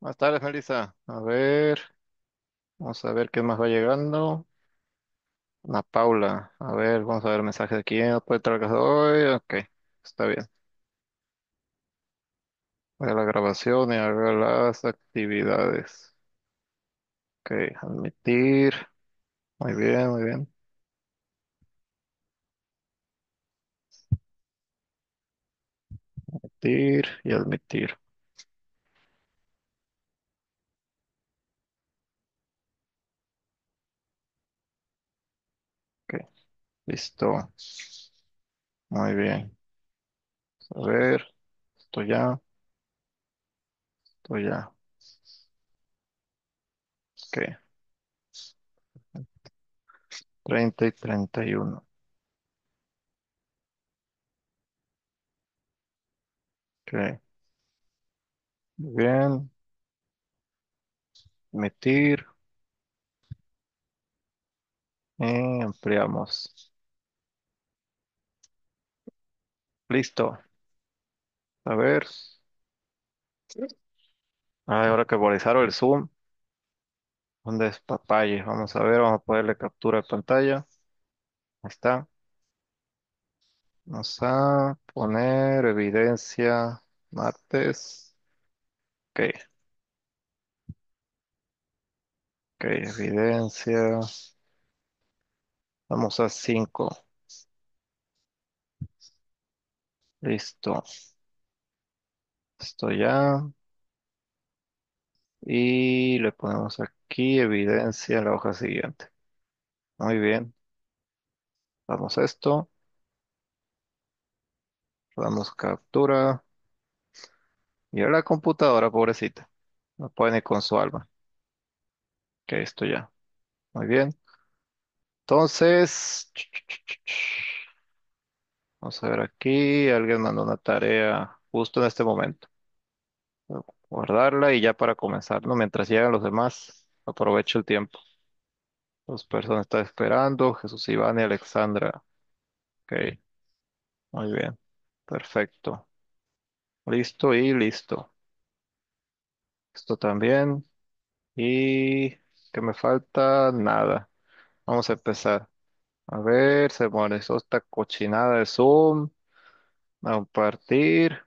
Buenas tardes, Melissa. A ver, vamos a ver qué más va llegando. La Paula, a ver, vamos a ver el mensaje de quién puede trabajar hoy. Ok, está bien. a la grabación y haga las actividades. Ok, admitir. Muy bien, muy bien. Admitir y admitir. Listo. Muy bien. A ver, esto ya, estoy ya. Ok. treinta y 31. Ok. Muy bien. Metir. Y ampliamos. Listo. A ver. Ah, ahora que actualizaron el Zoom. ¿Dónde es papaye? Vamos a ver, vamos a ponerle captura de pantalla. Ahí está. Vamos a poner evidencia martes. Ok, ok, evidencia. Vamos a 5. Listo. Esto ya. Y le ponemos aquí evidencia en la hoja siguiente. Muy bien. damos esto. damos captura. Y ahora la computadora, pobrecita. No puede con su alma. Que esto ya. Muy bien. Entonces. Vamos a ver aquí, alguien mandó una tarea justo en este momento. Guardarla y ya para comenzar, Mientras llegan los demás, aprovecho el tiempo. Dos personas están esperando, Jesús Iván y Alexandra. Ok, muy bien. Perfecto. Listo y listo. Esto también. Y que me falta nada. Vamos a empezar. A ver, se molestó esta cochinada de Zoom. Compartir,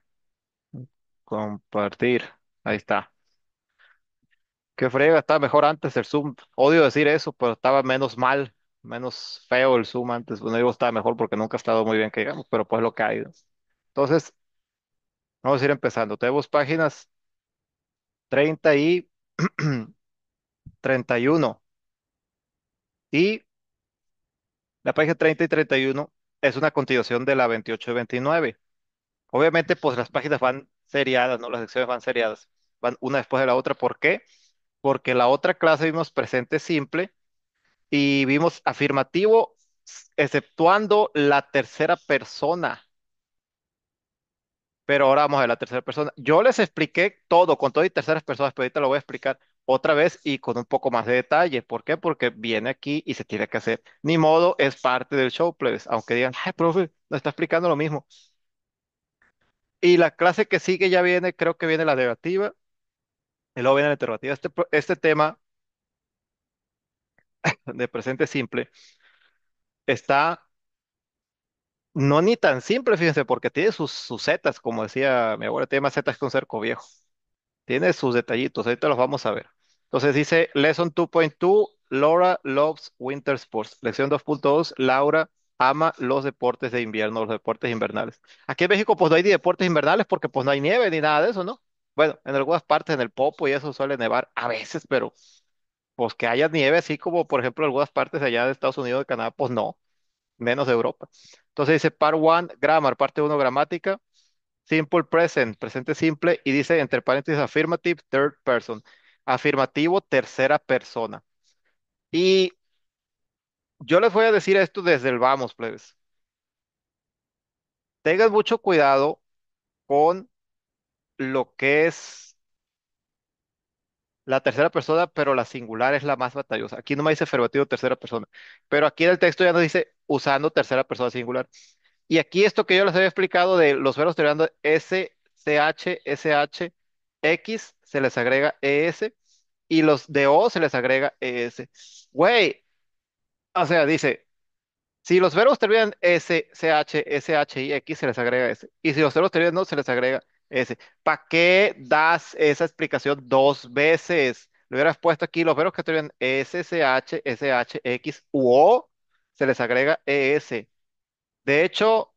compartir. Ahí está. Qué frega, estaba mejor antes el Zoom. Odio decir eso, pero estaba menos mal, menos feo el Zoom antes. Bueno, digo estaba mejor porque nunca ha estado muy bien que digamos, pero pues lo que ha Entonces, vamos a ir empezando. Tenemos páginas 30 y 31 y la página 30 y 31 es una continuación de la 28 y 29. Obviamente, pues las páginas van seriadas, ¿no? Las secciones van seriadas. Van una después de la otra. ¿Por qué? Porque la otra clase vimos presente simple y vimos afirmativo, exceptuando la tercera persona. Pero ahora vamos a la tercera persona. Yo les expliqué todo, con todo y terceras personas, pero ahorita lo voy a explicar otra vez y con un poco más de detalle. ¿Por qué? Porque viene aquí y se tiene que hacer. Ni modo, es parte del show, plebes. Aunque digan, ay, profe, no está explicando lo mismo. Y la clase que sigue ya viene, creo que viene la negativa. Y luego viene la interrogativa. Este, este tema de presente simple está no ni tan simple, fíjense, porque tiene sus, sus zetas, como decía mi abuela, tiene más zetas que un cerco viejo. Tiene sus detallitos, ahorita los vamos a ver. Entonces dice, lesson 2.2, Laura loves winter sports. Lección 2.2, Laura ama los deportes de invierno, los deportes invernales. Aquí en México pues no hay ni deportes invernales porque pues no hay nieve ni nada de eso, ¿no? Bueno, en algunas partes, en el Popo y eso suele nevar a veces, pero pues que haya nieve así como por ejemplo en algunas partes allá de Estados Unidos, de Canadá, pues no, menos de Europa. Entonces dice part 1, grammar, parte 1, gramática, simple present, presente simple, y dice entre paréntesis affirmative, third person. Afirmativo, tercera persona. Y yo les voy a decir esto desde el vamos, plebes. Tengan mucho cuidado con lo que es la tercera persona, pero la singular es la más batallosa. Aquí no me dice afirmativo tercera persona, pero aquí en el texto ya nos dice usando tercera persona singular. Y aquí esto que yo les había explicado de los verbos terminando S, c h s h X, se les agrega ES y los de O se les agrega ES. Güey, o sea, dice, si los verbos terminan S, CH, SH y X, se les agrega S. Y si los verbos terminan no, se les agrega S. ¿Para qué das esa explicación dos veces? Le hubieras puesto aquí los verbos que terminan S, CH, SH, X u O, se les agrega ES. De hecho,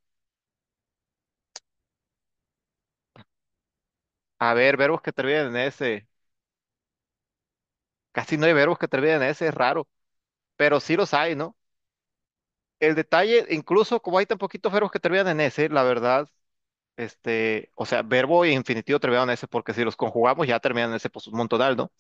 A ver, verbos que terminan en ese, Casi no hay verbos que terminan en ese, es raro. Pero sí los hay, ¿no? El detalle, incluso como hay tan poquitos verbos que terminan en ese, la verdad, este, o sea, verbo e infinitivo terminan en ese, porque si los conjugamos ya terminan en S por pues, un montonal, ¿no?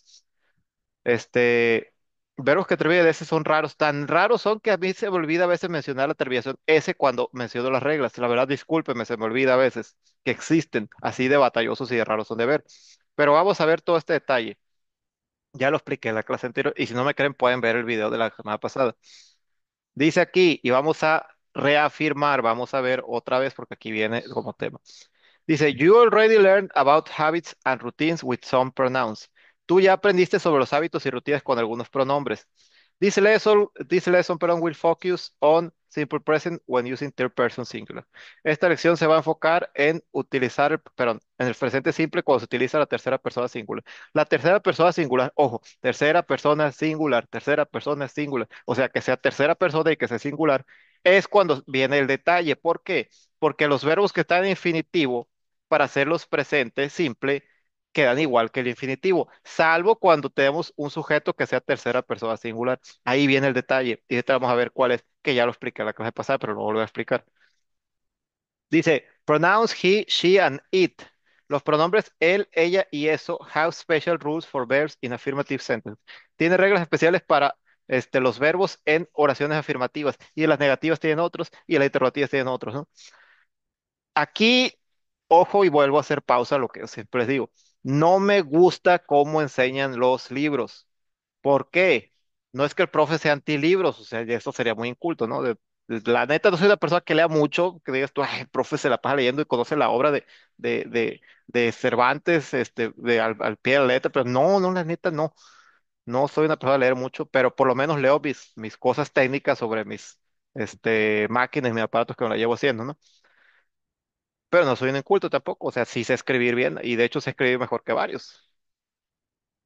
Este, verbos que atrevían de son raros, tan raros son que a mí se me olvida a veces mencionar la terminación S cuando menciono las reglas. La verdad, discúlpeme, se me olvida a veces que existen, así de batallosos y de raros son de ver. Pero vamos a ver todo este detalle. Ya lo expliqué en la clase anterior y si no me creen pueden ver el video de la semana pasada. Dice aquí, y vamos a reafirmar, vamos a ver otra vez porque aquí viene como tema. Dice, you already learned about habits and routines with some pronouns. Tú ya aprendiste sobre los hábitos y rutinas con algunos pronombres. This lesson, this lesson will focus on simple present when using third person singular. Esta lección se va a enfocar en utilizar, en el presente simple cuando se utiliza la tercera persona singular. La tercera persona singular, ojo, tercera persona singular, tercera persona singular, o sea, que sea tercera persona y que sea singular, es cuando viene el detalle. ¿Por qué? Porque los verbos que están en infinitivo, para hacerlos presentes simple, quedan igual que el infinitivo, salvo cuando tenemos un sujeto que sea tercera persona singular. Ahí viene el detalle. Y vamos a ver cuál es, que ya lo expliqué en la clase pasada, pero lo vuelvo a explicar. Dice, pronouns he, she, and it. Los pronombres él, ella y eso have special rules for verbs in affirmative sentences. Tiene reglas especiales para este, los verbos en oraciones afirmativas. Y en las negativas tienen otros y en las interrogativas tienen otros. Aquí, ojo y vuelvo a hacer pausa, lo que siempre les digo. No me gusta cómo enseñan los libros. ¿Por qué? No es que el profe sea antilibros, o sea, eso sería muy inculto, ¿no? la neta, no soy una persona que lea mucho, que digas tú, "Ay, el profe se la pasa leyendo y conoce la obra de, de, de, de Cervantes, este, al, pie de la letra, pero no, no, la neta, no. No soy una persona de leer mucho, pero por lo menos leo mis, mis cosas técnicas sobre mis este, máquinas, mis aparatos que me la llevo haciendo, ¿no? Pero no soy un inculto tampoco, o sea, sí sé escribir bien y de hecho sé escribir mejor que varios.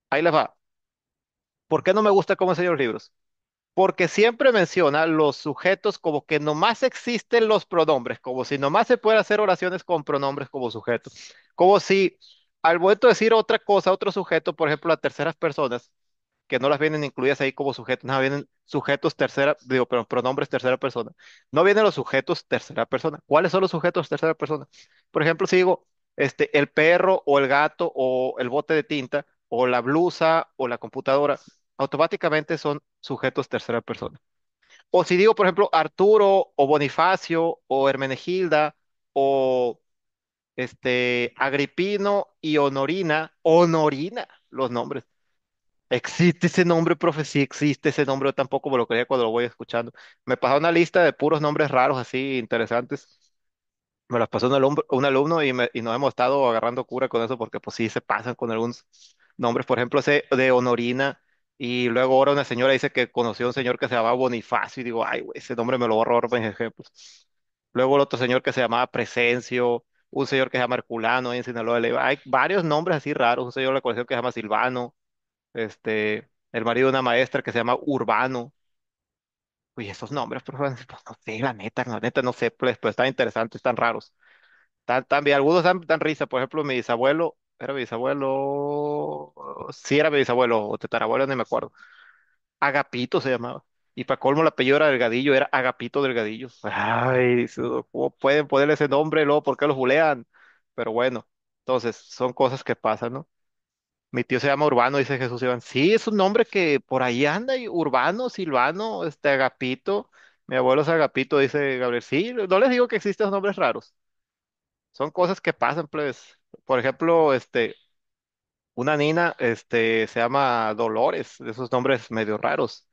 Ahí les va. ¿Por qué no me gusta cómo enseño los libros? Porque siempre menciona los sujetos como que nomás existen los pronombres, como si nomás se puede hacer oraciones con pronombres como sujetos. Como si al vuelto de decir otra cosa, otro sujeto, por ejemplo, a terceras personas, que no las vienen incluidas ahí como sujetos, no, vienen sujetos tercera, digo, pero pronombres tercera persona. No vienen los sujetos tercera persona. ¿Cuáles son los sujetos tercera persona? Por ejemplo, si digo, este, el perro o el gato o el bote de tinta o la blusa o la computadora, automáticamente son sujetos tercera persona. O si digo, por ejemplo, Arturo o Bonifacio o Hermenegilda o este Agripino y Honorina, Honorina, los nombres. Existe ese nombre, profe, sí existe ese nombre, yo tampoco me lo creía cuando lo voy escuchando. Me pasó una lista de puros nombres raros, así, interesantes. Me los pasó un alumno, un alumno y, nos hemos estado agarrando cura con eso porque pues sí se pasan con algunos nombres, por ejemplo, ese de Honorina y luego ahora una señora dice que conoció a un señor que se llamaba Bonifacio y digo, ay, ese nombre me lo borro ahora en ejemplos. Luego el otro señor que se llamaba Presencio, un señor que se llama Herculano en Sinaloa, le- hay varios nombres así raros, un señor la colección que se llama Silvano, este, el marido de una maestra que se llama Urbano. Oye, esos nombres, pues, no sé, la neta, la neta, no sé, pues, pues, están interesantes, están raros. Tan, también, algunos dan, risa, por ejemplo, mi bisabuelo, era mi bisabuelo, sí era mi bisabuelo o tatarabuelo, ni me acuerdo. Agapito se llamaba. Y para colmo, el apellido era Delgadillo, era Agapito Delgadillo. Ay, ¿cómo pueden ponerle ese nombre? Luego, ¿por qué lo bulean? Pero bueno, entonces, son cosas que pasan, ¿no? Mi tío se llama Urbano, dice Jesús Iván. Sí, es un nombre que por ahí anda, Urbano, Silvano, este Agapito. Mi abuelo es Agapito, dice Gabriel. Sí, no les digo que existen nombres raros. Son cosas que pasan, pues. Por ejemplo, este, una nina, este, se llama Dolores, de esos nombres medio raros.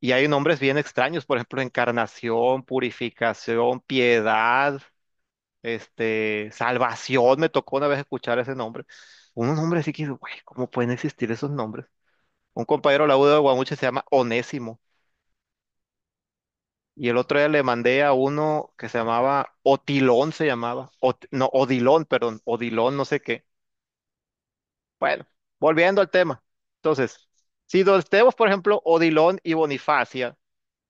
Y hay nombres bien extraños, por ejemplo, encarnación, purificación, piedad, este, salvación. Me tocó una vez escuchar ese nombre. Unos nombres así que, güey, ¿cómo pueden existir esos nombres? Un compañero de la U de Guamuche se llama Onésimo. Y el otro día le mandé a uno que se llamaba Otilón, se llamaba. no, Odilón, perdón. Odilón, no sé qué. Bueno, volviendo al tema. Entonces, si tenemos, por ejemplo, Odilón y Bonifacia,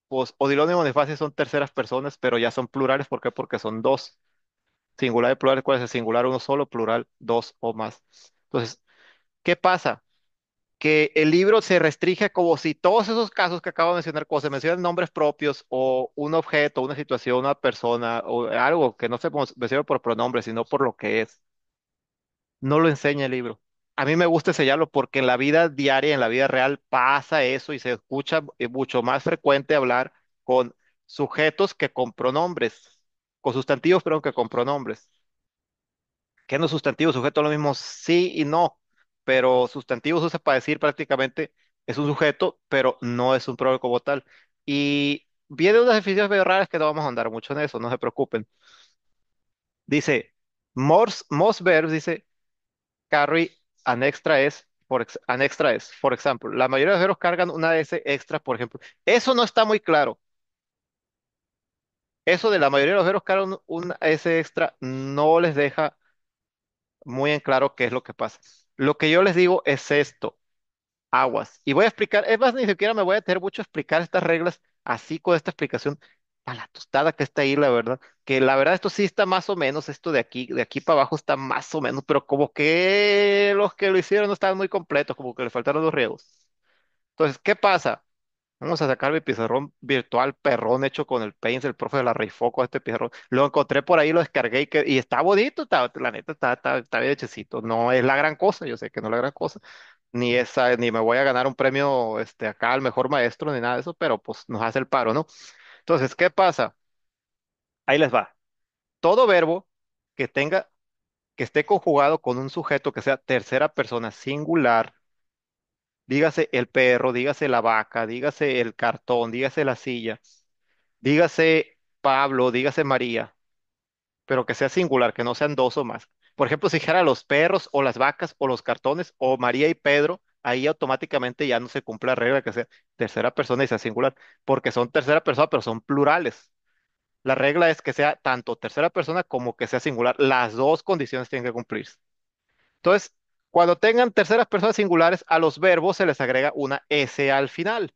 pues Odilón y Bonifacia son terceras personas, pero ya son plurales. ¿Por qué? Porque son dos. Singular y plural, ¿cuál es el singular? Uno solo, plural, dos o más. Entonces, ¿qué pasa? Que el libro se restringe como si todos esos casos que acabo de mencionar, cuando se mencionan nombres propios o un objeto, una situación, una persona o algo que no se menciona por pronombres, sino por lo que es, no lo enseña el libro. A mí me gusta enseñarlo porque en la vida diaria, en la vida real, pasa eso y se escucha eh, mucho más frecuente hablar con sujetos que con pronombres, con sustantivos, pero que con pronombres no sustantivo, sujeto, lo mismo sí y no, pero sustantivo se usa para decir prácticamente es un sujeto, pero no es un pronombre como tal. Y viene unas definiciones medio raras que no vamos a andar mucho en eso, no se preocupen. Dice, most, verbs, dice, carry an extra S, por, an extra S, por ejemplo. La mayoría de los verbos cargan una S extra, por ejemplo. Eso no está muy claro. Eso de la mayoría de los verbos cargan una S extra no les deja muy en claro qué es lo que pasa. Lo que yo les digo es esto, aguas. Y voy a explicar, es más, ni siquiera me voy a tener mucho a explicar estas reglas así con esta explicación a la tostada que está ahí, la verdad. Que la verdad esto sí está más o menos, esto de aquí, de aquí para abajo está más o menos, pero como que los que lo hicieron no estaban muy completos, como que le faltaron los riegos. Entonces, ¿qué pasa? Vamos a sacar mi pizarrón virtual perrón hecho con el Paint, el profe de la Reifoco, este pizarrón. Lo encontré por ahí, lo descargué y, está bonito, está, la neta está, está, bien hechecito. No es la gran cosa, yo sé que no es la gran cosa. Ni esa, ni me voy a ganar un premio este, acá al mejor maestro, ni nada de eso, pero pues nos hace el paro, ¿no? Entonces, ¿qué pasa? Ahí les va. Todo verbo que tenga, que esté conjugado con un sujeto que sea tercera persona singular dígase el perro, dígase la vaca, dígase el cartón, dígase la silla, dígase Pablo, dígase María, pero que sea singular, que no sean dos o más. Por ejemplo, si dijera los perros o las vacas o los cartones o María y Pedro, ahí automáticamente ya no se cumple la regla que sea tercera persona y sea singular, porque son tercera persona, pero son plurales. La regla es que sea tanto tercera persona como que sea singular. Las dos condiciones tienen que cumplirse. Entonces, cuando tengan terceras personas singulares, a los verbos se les agrega una S al final.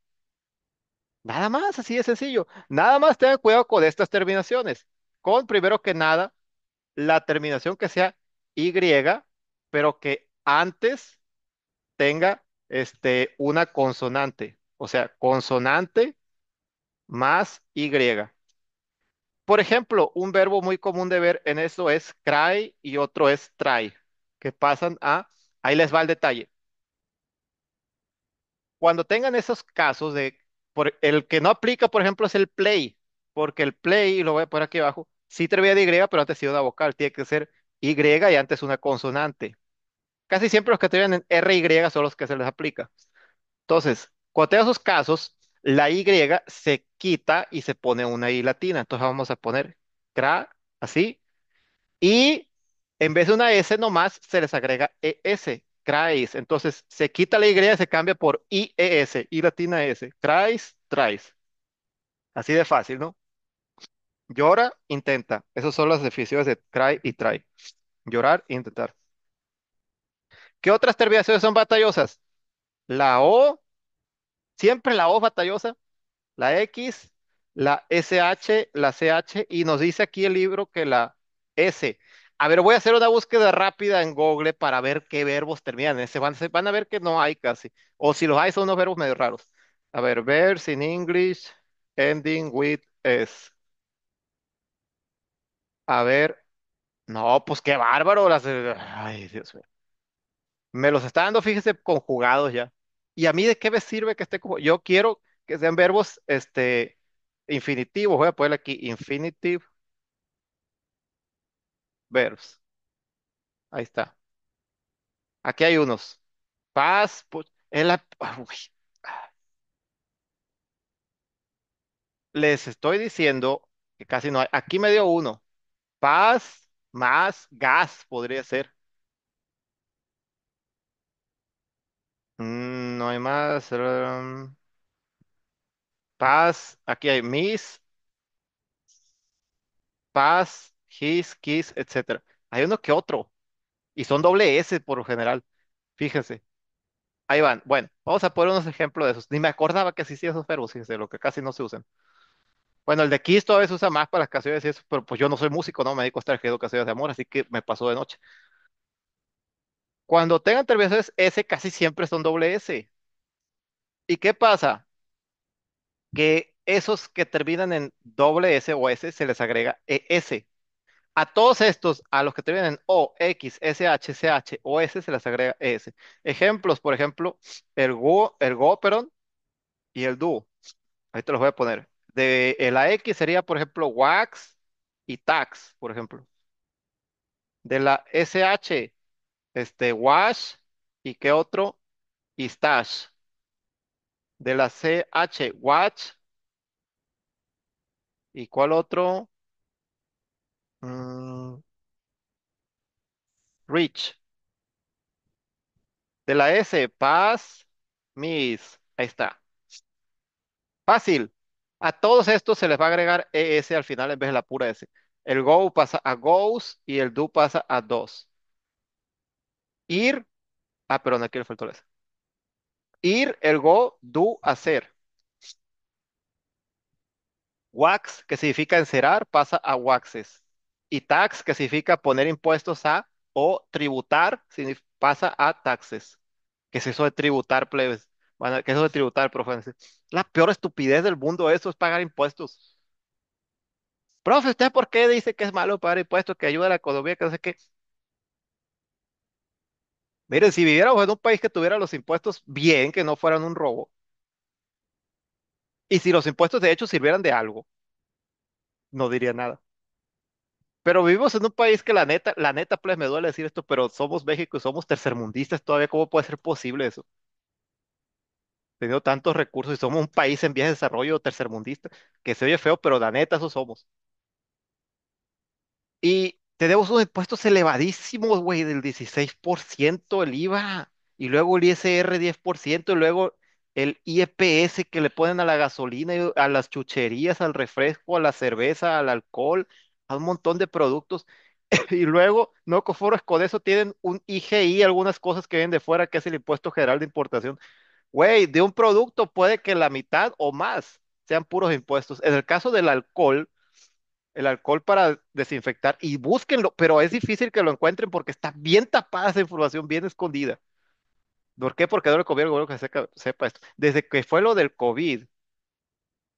Nada más, así de sencillo. Nada más tengan cuidado con estas terminaciones. Con, primero que nada, la terminación que sea Y, pero que antes tenga este, una consonante. O sea, consonante más Y. Por ejemplo, un verbo muy común de ver en esto es cry y otro es try, que pasan a Ahí les va el detalle. Cuando tengan esos casos de, por, el que no aplica, por ejemplo, es el play, porque el play, lo voy a poner aquí abajo, sí termina de Y, pero antes sido una vocal, tiene que ser Y y antes una consonante. Casi siempre los que R en RY son los que se les aplica. Entonces, cuando tengan esos casos, la Y se quita y se pone una I latina. Entonces vamos a poner CRA, así, y en vez de una S nomás, se les agrega ES, CRIES. Entonces, se quita la Y, se cambia por IES, I latina e S. CRIES. TRIES. Así de fácil, ¿no? Llora, intenta. Esas son las definiciones de cry y try. Llorar intentar. ¿Qué otras terminaciones son batallosas? La O, siempre la O batallosa, la X, la SH, la CH, y nos dice aquí el libro que la S a ver, voy a hacer una búsqueda rápida en Google para ver qué verbos terminan Van, a ver que no hay casi. O si los hay, son unos verbos medio raros. A ver, verbs in English ending with S. A ver. No, pues qué bárbaro. Ay, Dios mío. Me los está dando, fíjese, conjugados ya. ¿Y a mí de qué me sirve que esté como.? Yo quiero que sean verbos este, infinitivos. Voy a poner aquí infinitive verbs. Ahí está. Aquí hay unos. Past, ah, les estoy diciendo que casi no hay. Aquí me dio uno. Paz más gas podría ser. Mm, no hay más. paz. Aquí hay mis. Paz his, kiss, etc. Hay uno que otro. Y son doble S por lo general. Fíjense. Ahí van. Bueno, vamos a poner unos ejemplos de esos. Ni me acordaba que existían esos verbos, fíjense, lo que casi no se usan. Bueno, el de Kiss todavía se usa más para las canciones y eso, pero pues yo no soy músico, no me dedico a estar escribiendo canciones de amor, así que me pasó de noche. Cuando tengan terminaciones S, casi siempre son doble S. ¿Y qué pasa? Que esos que terminan en doble S o S se les agrega ES. A todos estos, a los que te vienen O, X, SH, H, o S, se les agrega S. Ejemplos, por ejemplo, el Go, el Go, perdón, y el Do. Ahí te los voy a poner. De la X sería, por ejemplo, wax y tax, por ejemplo. De la SH, este, wash y qué otro, y stash. De la CH, watch. ¿Y cuál otro? reach mm, rich. De la S, paz, miss Ahí está. Fácil. A todos estos se les va a agregar ES al final en vez de la pura S. El go pasa a goes y el do pasa a dos. Ir. Ah, perdón, aquí le faltó la S. Ir, el go, do, hacer. Wax, que significa encerar, pasa a waxes. Y tax significa poner impuestos a o tributar pasa a taxes. que es eso de tributar, plebes? Bueno, ¿Qué es eso de tributar, profe? La peor estupidez del mundo eso es pagar impuestos. Profe, ¿usted por qué dice que es malo pagar impuestos, que ayuda a la economía, que hace qué? Miren, si viviéramos en un país que tuviera los impuestos bien, que no fueran un robo, y si los impuestos de hecho sirvieran de algo, no diría nada. Pero vivimos en un país que la neta, la neta, pues me duele decir esto, pero somos México y somos tercermundistas todavía. ¿Cómo puede ser posible eso? Teniendo tantos recursos y somos un país en vías de desarrollo tercermundista, que se oye feo, pero la neta, eso somos. Y tenemos unos impuestos elevadísimos, güey, del 16% el IVA, y luego el ISR 10%, y luego el IEPS que le ponen a la gasolina, a las chucherías, al refresco, a la cerveza, al alcohol, a un montón de productos. y luego, no foros, con eso, tienen un IGI, algunas cosas que vienen de fuera, que es el impuesto general de importación. Güey, de un producto puede que la mitad o más sean puros impuestos. En el caso del alcohol, el alcohol para desinfectar, y búsquenlo, pero es difícil que lo encuentren porque está bien tapada esa información, bien escondida. ¿Por qué? Porque no le conviene que sepa esto. Desde que fue lo del COVID,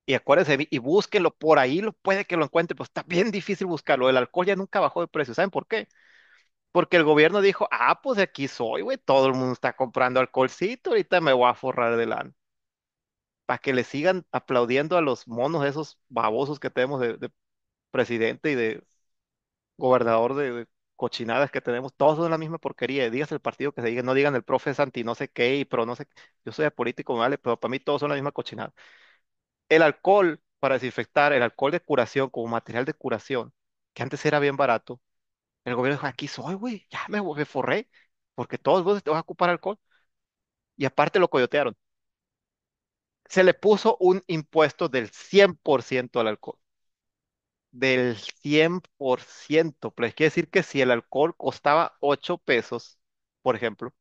y acuérdense y búsquenlo, por ahí lo, puede que lo encuentre pues está bien difícil buscarlo, el alcohol ya nunca bajó de precio, ¿saben por qué? Porque el gobierno dijo, ah, pues de aquí soy, güey, todo el mundo está comprando alcoholcito, ahorita me voy a forrar de Para que le sigan aplaudiendo a los monos esos babosos que tenemos de, de presidente y de gobernador de, cochinadas que tenemos, todos son la misma porquería, digas el partido que se diga, no digan el profe Santi no sé qué pero no sé, yo soy de político, vale, pero para mí todos son la misma cochinada el alcohol para desinfectar, el alcohol de curación como material de curación, que antes era bien barato, el gobierno dijo, aquí soy, güey, ya me, forré, porque todos vos te vas a ocupar alcohol. Y aparte lo coyotearon. Se le puso un impuesto del 100% al alcohol. Del 100%. es quiere decir que si el alcohol costaba 8 pesos, por ejemplo,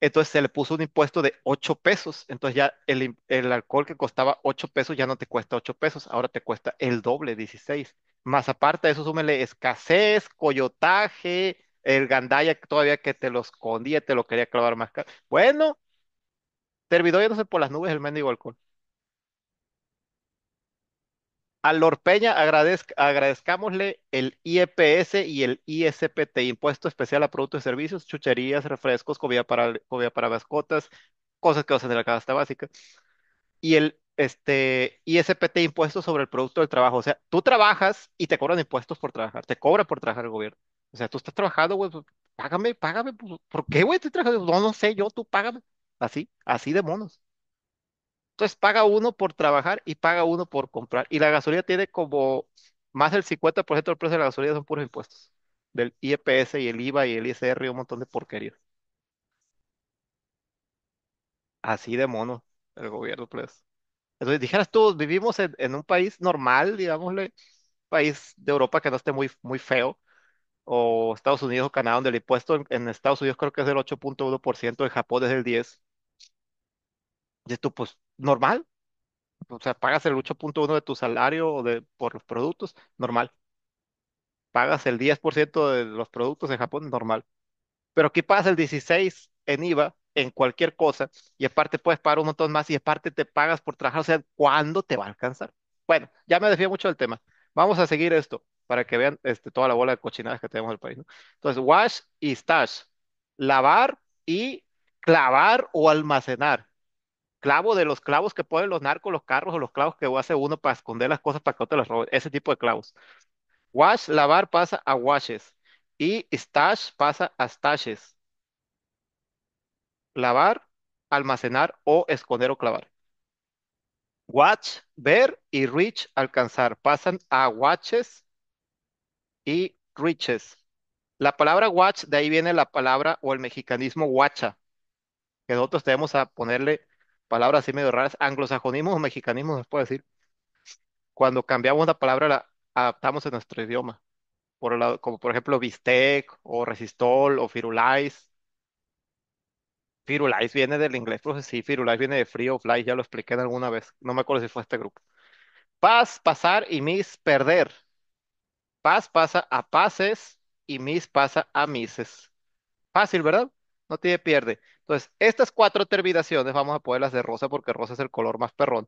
entonces se le puso un impuesto de 8 pesos. Entonces ya el, alcohol que costaba 8 pesos ya no te cuesta 8 pesos, ahora te cuesta el doble, 16. Más aparte de eso, súmele escasez, coyotaje, el gandaya todavía que te lo escondía, te lo quería clavar más caro. Bueno, no yéndose por las nubes el mendigo alcohol a Lorpeña Peña agradezcámosle el IEPS y el ISPT, Impuesto Especial a Productos y Servicios, chucherías, refrescos, comida para, comida para mascotas, cosas que usan de la canasta básica. Y el este, ISPT, Impuesto sobre el Producto del Trabajo. O sea, tú trabajas y te cobran impuestos por trabajar, te cobra por trabajar el gobierno. O sea, tú estás trabajando, güey, pues, págame, págame. Pues, ¿Por qué, güey, estoy trabajando? No, no sé, yo, tú págame. Así, así de monos. Entonces paga uno por trabajar y paga uno por comprar. Y la gasolina tiene como más del 50% del precio de la gasolina son puros impuestos. Del IEPS y el IVA y el ISR y un montón de porquerías. Así de mono el gobierno, pues. Entonces dijeras tú, vivimos en, un país normal, digámosle, país de Europa que no esté muy, muy feo, o Estados Unidos o Canadá, donde el impuesto en, Estados Unidos creo que es del 8.1%, en Japón es del 10%. Y tú, pues, normal. O sea, pagas el 8.1 de tu salario o de, por los productos, normal. Pagas el 10% de los productos en Japón, normal. Pero aquí pagas el 16 en IVA en cualquier cosa y aparte puedes pagar un montón más y aparte te pagas por trabajar. O sea, ¿cuándo te va a alcanzar? Bueno, ya me desvié mucho del tema. Vamos a seguir esto para que vean este, toda la bola de cochinadas que tenemos en el país, Entonces, wash y stash. Lavar y clavar o almacenar clavo de los clavos que ponen los narcos, los carros o los clavos que hace uno para esconder las cosas para que otro las roben, ese tipo de clavos. Wash, lavar pasa a washes y stash pasa a stashes. Lavar, almacenar o esconder o clavar. Watch, ver y reach, alcanzar. Pasan a watches y reaches. La palabra watch, de ahí viene la palabra o el mexicanismo guacha, que nosotros tenemos a ponerle palabras así medio raras, anglosajonismo o mexicanismos, se puede decir. Cuando cambiamos una palabra, la adaptamos en nuestro idioma. Por como por ejemplo bistec o resistol o firulais. Firulais viene del inglés, pues sí, firulais viene de free of ya lo expliqué en alguna vez. No me acuerdo si fue este grupo. Paz, pasar y mis, perder. Paz pasa a pases y mis pasa a mises. Fácil, ¿verdad? No tiene pierde. Entonces, estas cuatro terminaciones vamos a ponerlas de rosa porque rosa es el color más perrón.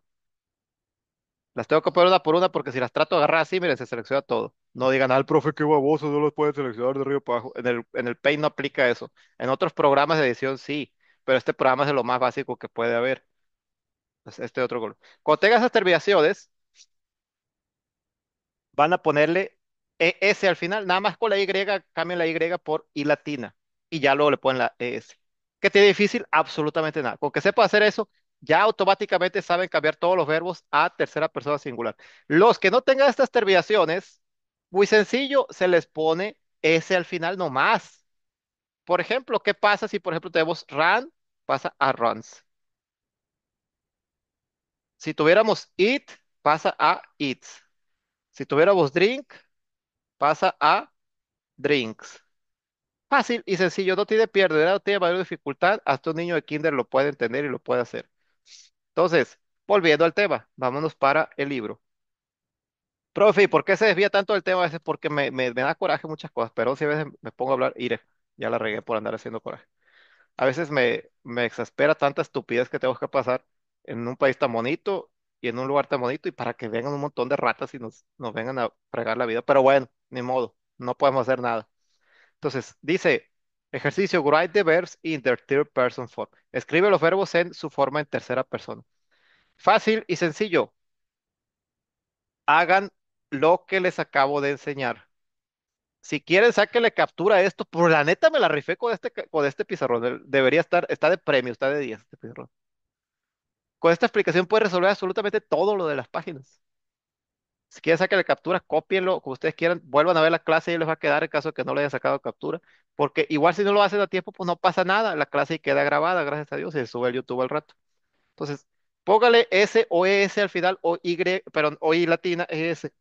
Las tengo que poner una por una porque si las trato de agarrar así, miren, se selecciona todo. No digan, al profe, qué baboso, no los pueden seleccionar de arriba para abajo. En el, en el Paint no aplica eso. En otros programas de edición sí, pero este programa es de lo más básico que puede haber. este otro color. Cuando tengas esas terminaciones, van a ponerle ES al final. Nada más con la Y, cambien la Y por I latina y ya luego le ponen la ES. ¿Qué tiene difícil? Absolutamente nada. Con que sepa hacer eso, ya automáticamente saben cambiar todos los verbos a tercera persona singular. Los que no tengan estas terminaciones, muy sencillo, se les pone S al final nomás. Por ejemplo, ¿qué pasa si, por ejemplo, tenemos run, pasa a runs? Si tuviéramos eat, pasa a eats. Si tuviéramos drink, pasa a drinks. Fácil y sencillo, no tiene pierde, no tiene mayor dificultad, hasta un niño de kinder lo puede entender y lo puede hacer. Entonces, volviendo al tema, vámonos para el libro. Profe, ¿y ¿por qué se desvía tanto del tema? A veces porque me, me, da coraje muchas cosas, pero si a veces me pongo a hablar, iré, ya la regué por andar haciendo coraje. A veces me, me exaspera tanta estupidez que tengo que pasar en un país tan bonito y en un lugar tan bonito y para que vengan un montón de ratas y nos, nos vengan a fregar la vida. Pero bueno, ni modo, no podemos hacer nada. Entonces, dice, ejercicio, write the verbs in their third person form. Escribe los verbos en su forma en tercera persona. Fácil y sencillo. Hagan lo que les acabo de enseñar. Si quieren, sáquenle captura a esto. Por la neta, me la rifé con este, con este pizarrón. Debería estar, está de premio, está de 10 este Con esta explicación puede resolver absolutamente todo lo de las páginas. Si quieren sacarle captura, cópienlo como ustedes quieran, vuelvan a ver la clase y les va a quedar en caso que no le hayan sacado captura, porque igual si no lo hacen a tiempo, pues no pasa nada, la clase queda grabada, gracias a Dios, y se sube al YouTube al rato. Entonces, póngale S o ES al final, o Y, perdón, o Y latina, ES,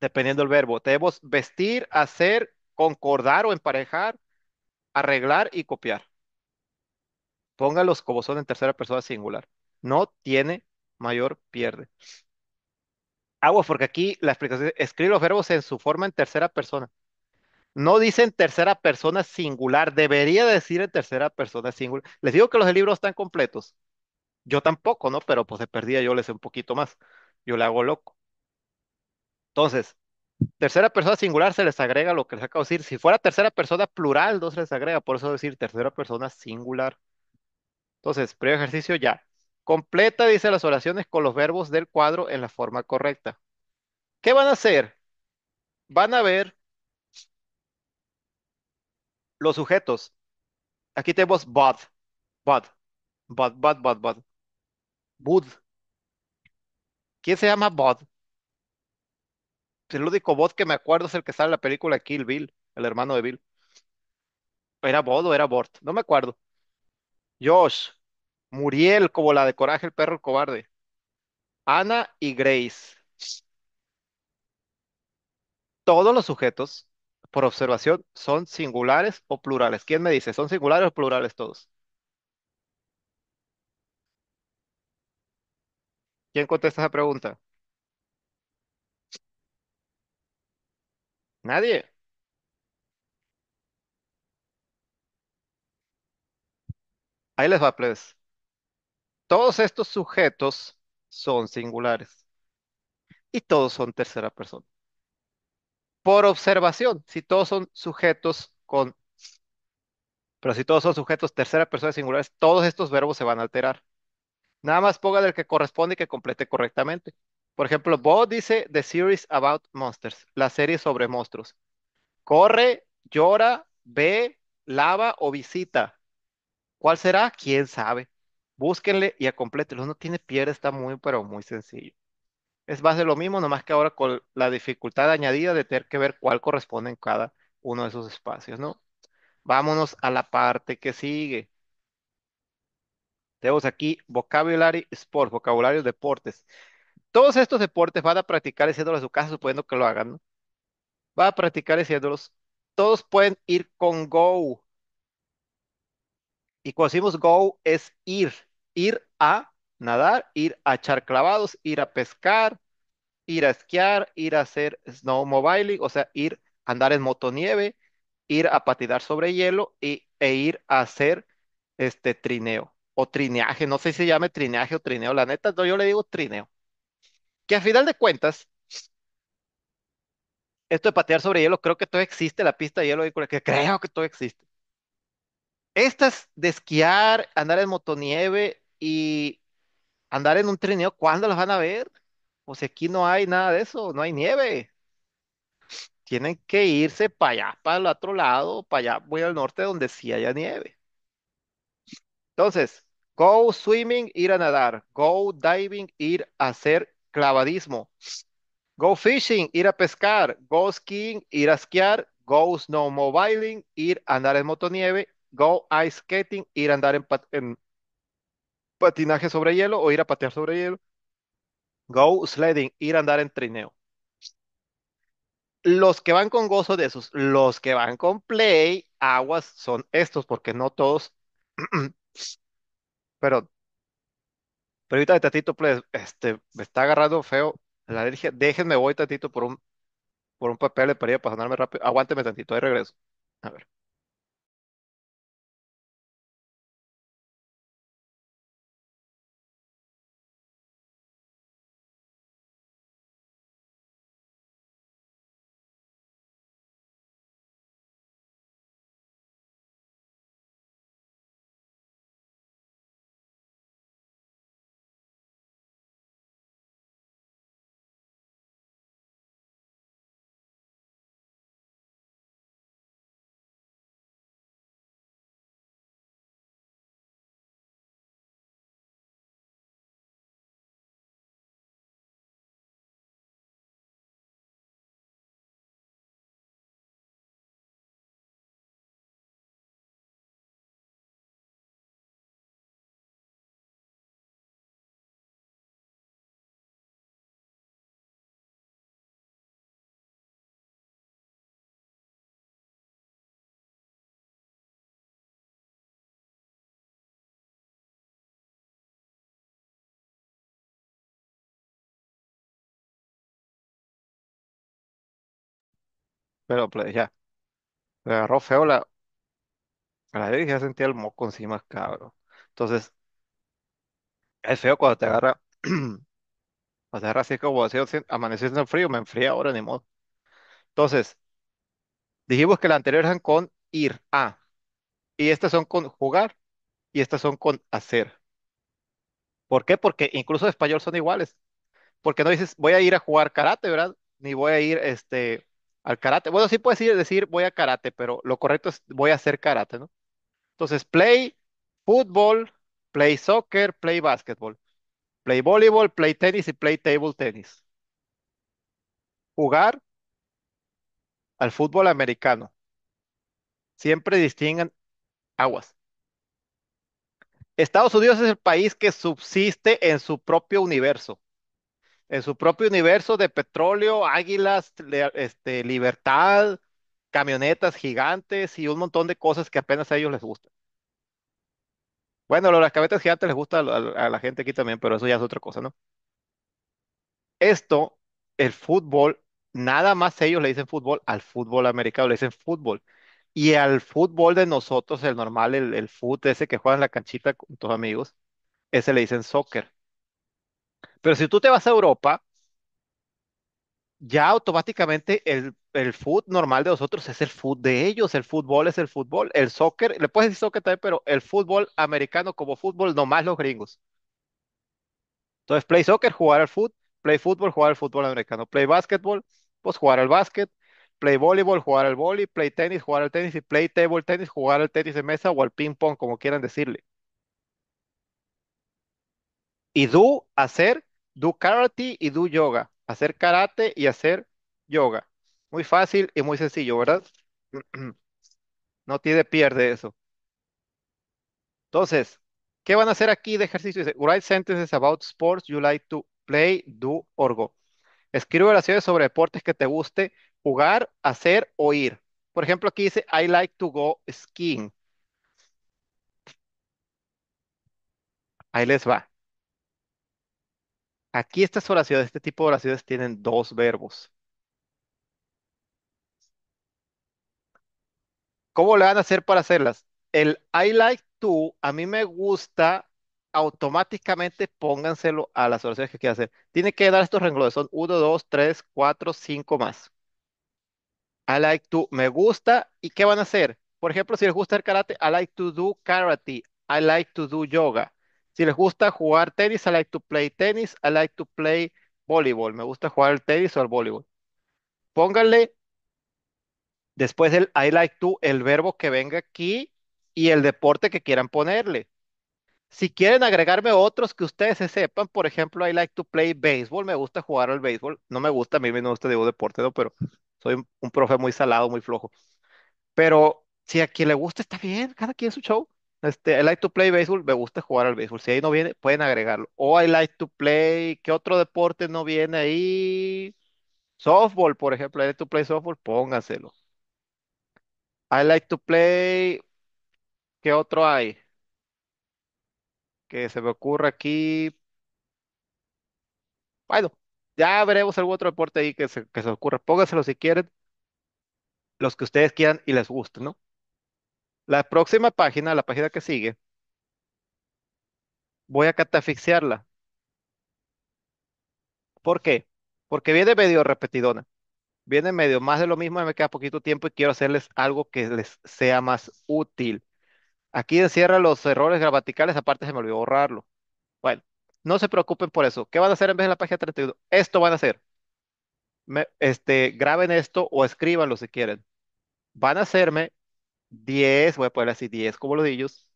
dependiendo del verbo. Debemos vestir, hacer, concordar o emparejar, arreglar y copiar. Póngalos como son en tercera persona singular. No tiene mayor pierde hago porque aquí la explicación escribe los verbos en su forma en tercera persona. No dicen tercera persona singular, debería decir en tercera persona singular. Les digo que los libros están completos. Yo tampoco, ¿no? Pero pues se perdía, yo les sé un poquito más. Yo le hago loco. Entonces, tercera persona singular se les agrega lo que les acabo de decir. Si fuera tercera persona plural, no se les agrega. Por eso decir tercera persona singular. Entonces, primer ejercicio ya. Completa, dice, las oraciones con los verbos del cuadro en la forma correcta. ¿Qué van a hacer? Van a ver los sujetos. Aquí tenemos Bud. Bud. Bud, Bud, Bud, Bud. Bud. ¿Quién se llama Bud? El único Bud que me acuerdo es el que sale en la película Kill Bill, el hermano de Bill. ¿Era Bod o era Bort? No me acuerdo. Josh. Muriel, como la de Coraje, el perro cobarde. Ana y Grace. Todos los sujetos, por observación, son singulares o plurales. ¿Quién me dice? ¿Son singulares o plurales todos? ¿Quién contesta esa pregunta? Nadie. Ahí les va, plebes todos estos sujetos son singulares y todos son tercera persona. Por observación, si todos son sujetos con... Pero si todos son sujetos tercera persona singulares, todos estos verbos se van a alterar. Nada más ponga del que corresponde y que complete correctamente. Por ejemplo, Bo dice The Series About Monsters, la serie sobre monstruos. Corre, llora, ve, lava o visita. ¿Cuál será? ¿Quién sabe? búsquenle y a complételos. No tiene piedra, está muy, pero muy sencillo. Es más de lo mismo, nomás que ahora con la dificultad añadida de tener que ver cuál corresponde en cada uno de esos espacios, ¿no? Vámonos a la parte que sigue. Tenemos aquí vocabulary sports, vocabulario deportes. Todos estos deportes van a practicar haciéndolos en su casa, suponiendo que lo hagan, ¿no? Van a practicar haciéndolos. Todos pueden ir con go. Y cuando decimos go es ir, ir a nadar, ir a echar clavados, ir a pescar, ir a esquiar, ir a hacer snowmobiling, o sea, ir a andar en motonieve, ir a patinar sobre hielo y, e ir a hacer este trineo o trineaje, no sé si se llame trineaje o trineo, la neta, yo le digo trineo. Que a final de cuentas, esto de patear sobre hielo, creo que todo existe, la pista de hielo, que creo que todo existe. Estas de esquiar, andar en motonieve, y andar en un trineo, ¿cuándo los van a ver? O pues sea, aquí no hay nada de eso, no hay nieve. Tienen que irse para allá, para el otro lado, para allá, voy al norte donde sí haya nieve. Entonces, go swimming, ir a nadar. Go diving, ir a hacer clavadismo. Go fishing, ir a pescar. Go skiing, ir a esquiar. Go snowmobiling, ir a andar en motonieve. Go ice skating, ir a andar en, en patinaje sobre hielo o ir a patear sobre hielo. Go sledding, ir a andar en trineo. Los que van con gozo de esos, los que van con play, aguas son estos, porque no todos. Perdón. Pero ahorita, Tatito, pues, este, me está agarrando feo la alergia. Déjenme voy, Tatito, por un, por un papel de para sonarme rápido. Aguánteme tantito, ahí regreso. A ver. Pero pues, ya, me agarró feo la, la vez ya sentía el moco encima, cabrón. Entonces, es feo cuando te agarra, cuando te agarra así como así, amaneciendo en frío, me enfría ahora, ni modo. Entonces, dijimos que la anterior eran con ir a, y estas son con jugar, y estas son con hacer. ¿Por qué? Porque incluso en español son iguales. Porque no dices, voy a ir a jugar karate, ¿verdad? Ni voy a ir, este, al karate. Bueno, sí puedes decir voy a karate, pero lo correcto es voy a hacer karate, ¿no? Entonces, play fútbol, play soccer, play basketball, play voleibol, play tenis y play table tenis. Jugar al fútbol americano. Siempre distingan aguas. Estados Unidos es el país que subsiste en su propio universo en su propio universo de petróleo, águilas, este, libertad, camionetas gigantes y un montón de cosas que apenas a ellos les gustan. Bueno, lo de las camionetas gigantes les gusta a, la gente aquí también, pero eso ya es otra cosa, ¿no? Esto, el fútbol, nada más ellos le dicen fútbol al fútbol americano, le dicen fútbol y al fútbol de nosotros, el normal, el, el fútbol ese que juegan en la canchita con tus amigos, ese le dicen soccer. Pero si tú te vas a Europa, ya automáticamente el, el food normal de nosotros es el food de ellos, el fútbol es el fútbol, el soccer, le puedes decir soccer también, pero el fútbol americano como fútbol, nomás los gringos. Entonces, play soccer, jugar al fútbol, play fútbol, jugar al fútbol americano, play basketball, pues jugar al básquet, play voleibol, jugar al volley. play tenis, jugar al tenis y play table tenis, jugar al tenis de mesa o al ping pong, como quieran decirle. Y tú, hacer do karate y do yoga. Hacer karate y hacer yoga. Muy fácil y muy sencillo, ¿verdad? No tiene pierde eso. Entonces, ¿qué van a hacer aquí de ejercicio? Dice, write sentences about sports you like to play, do or go. Escribe oraciones sobre deportes que te guste jugar, hacer o ir. Por ejemplo, aquí dice, I like to go skiing. Ahí les va. Aquí estas oraciones, este tipo de oraciones tienen dos verbos. ¿Cómo le van a hacer para hacerlas? El I like to, a mí me gusta, automáticamente pónganselo a las oraciones que quieran hacer. Tiene que dar estos renglones, son 1, 2, 3, 4, 5 más. I like to, me gusta, ¿y qué van a hacer? Por ejemplo, si les gusta el karate, I like to do karate, I like to do yoga. Si les gusta jugar tenis, I like to play tenis, I like to play voleibol. Me gusta jugar al tenis o el voleibol. Pónganle después el I like to, el verbo que venga aquí y el deporte que quieran ponerle. Si quieren agregarme otros que ustedes se sepan, por ejemplo, I like to play baseball, me gusta jugar al béisbol, no me gusta, a mí me gusta digo deporte, no, pero soy un, un profe muy salado, muy flojo. Pero si a quien le gusta está bien, cada quien su show. Este, I like to play baseball, me gusta jugar al béisbol. Si ahí no viene, pueden agregarlo. O I like to play, ¿qué otro deporte no viene ahí? Softball, por ejemplo, I like to play softball, póngaselo. I like to play, ¿qué otro hay? Que se me ocurra aquí. Bueno, ya veremos algún otro deporte ahí que se, que se ocurra. Póngaselo si quieren, los que ustedes quieran y les guste, ¿no? La próxima página, la página que sigue, voy a catafixiarla. ¿Por qué? Porque viene medio repetidona. Viene medio más de lo mismo y me queda poquito tiempo y quiero hacerles algo que les sea más útil. Aquí encierra los errores gramaticales, aparte se me olvidó borrarlo. Bueno, no se preocupen por eso. ¿Qué van a hacer en vez de la página 31? Esto van a hacer. este, graben esto o escríbanlo si quieren. Van a hacerme 10, voy a poner así 10 boludillos,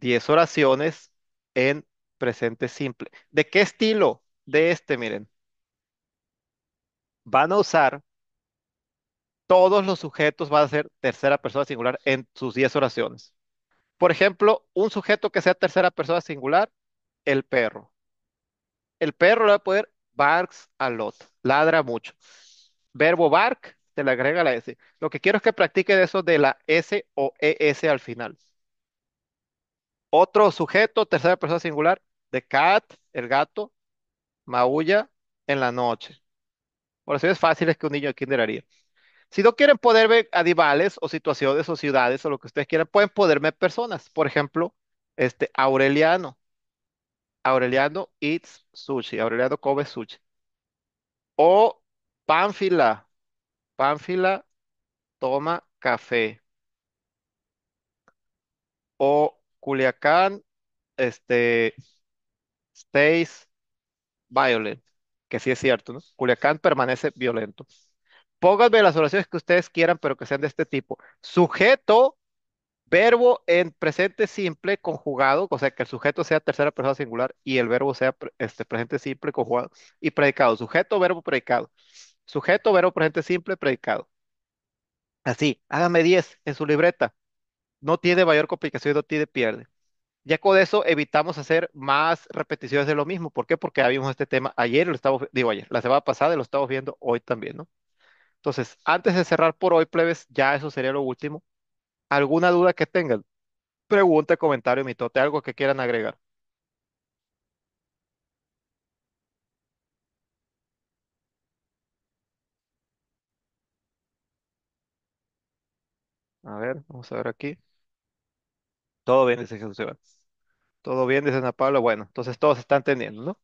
10 oraciones en presente simple. ¿De qué estilo? De este, miren. Van a usar, todos los sujetos van a ser tercera persona singular en sus 10 oraciones. Por ejemplo, un sujeto que sea tercera persona singular, el perro. El perro va a poder barks a lot, ladra mucho. Verbo bark, te le agrega la S. Lo que quiero es que practique de eso de la S o ES al final. Otro sujeto, tercera persona singular, the cat, el gato, maulla en la noche. Por eso es fácil es que un niño de kinder haría. Si no quieren poder ver adivales o situaciones o ciudades o lo que ustedes quieran, pueden poder ver personas. Por ejemplo, este Aureliano. Aureliano eats sushi. Aureliano come sushi. O Pánfila. Pánfila toma café. O Culiacán, este, stays violent. Que sí es cierto, ¿no? Culiacán permanece violento. Pónganme las oraciones que ustedes quieran, pero que sean de este tipo. Sujeto, verbo en presente simple conjugado, o sea, que el sujeto sea tercera persona singular y el verbo sea este, presente simple conjugado y predicado. Sujeto, verbo, predicado. Sujeto, verbo presente simple, predicado. Así, hágame 10 en su libreta. No tiene mayor complicación, ti de pierde. Ya con eso evitamos hacer más repeticiones de lo mismo. ¿Por qué? Porque ya vimos este tema ayer, lo estamos, digo ayer, la semana pasada y lo estamos viendo hoy también, ¿no? Entonces, antes de cerrar por hoy, plebes, ya eso sería lo último. ¿Alguna duda que tengan? Pregunta, comentario, mitote, algo que quieran agregar. A ver, vamos a ver aquí. Todo bien, dice Jesús Iván. Todo bien, dice Ana Paula. Bueno, entonces todos están entendiendo, ¿no?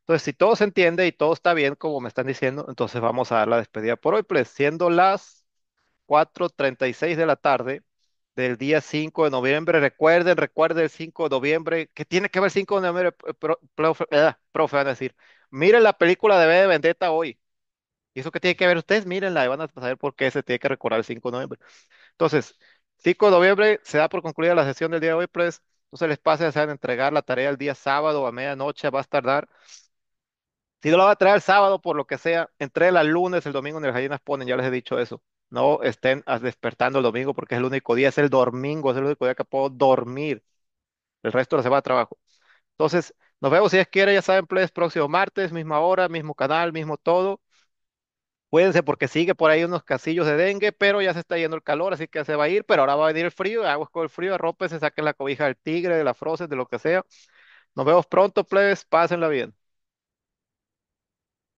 Entonces, si todo se entiende y todo está bien, como me están diciendo, entonces vamos a dar la despedida por hoy, pues, siendo las 4:36 de la tarde del día 5 de noviembre. Recuerden, recuerden el 5 de noviembre. ¿Qué tiene que ver el 5 de noviembre, eh, profe? Eh, profe, van a decir. Miren la película de B de Vendetta hoy. ¿Y eso que tiene que ver ustedes? Mírenla y van a saber por qué se tiene que recordar el 5 de noviembre. Entonces, 5 de noviembre se da por concluida la sesión del día de hoy, pues. Entonces les pase se a entregar la tarea el día sábado a medianoche, va a tardar. Si no la va a traer el sábado, por lo que sea, entre el lunes, el domingo, en el gallinas ponen, ya les he dicho eso. No estén despertando el domingo porque es el único día, es el domingo, es el único día que puedo dormir. El resto se va a trabajo. Entonces, nos vemos si es quieren ya saben, pues, próximo martes, misma hora, mismo canal, mismo todo cuídense porque sigue por ahí unos casillos de dengue, pero ya se está yendo el calor, así que se va a ir, pero ahora va a venir el frío, aguas con el frío, se saquen la cobija del tigre, de la frases de lo que sea. Nos vemos pronto, plebes, pásenla bien.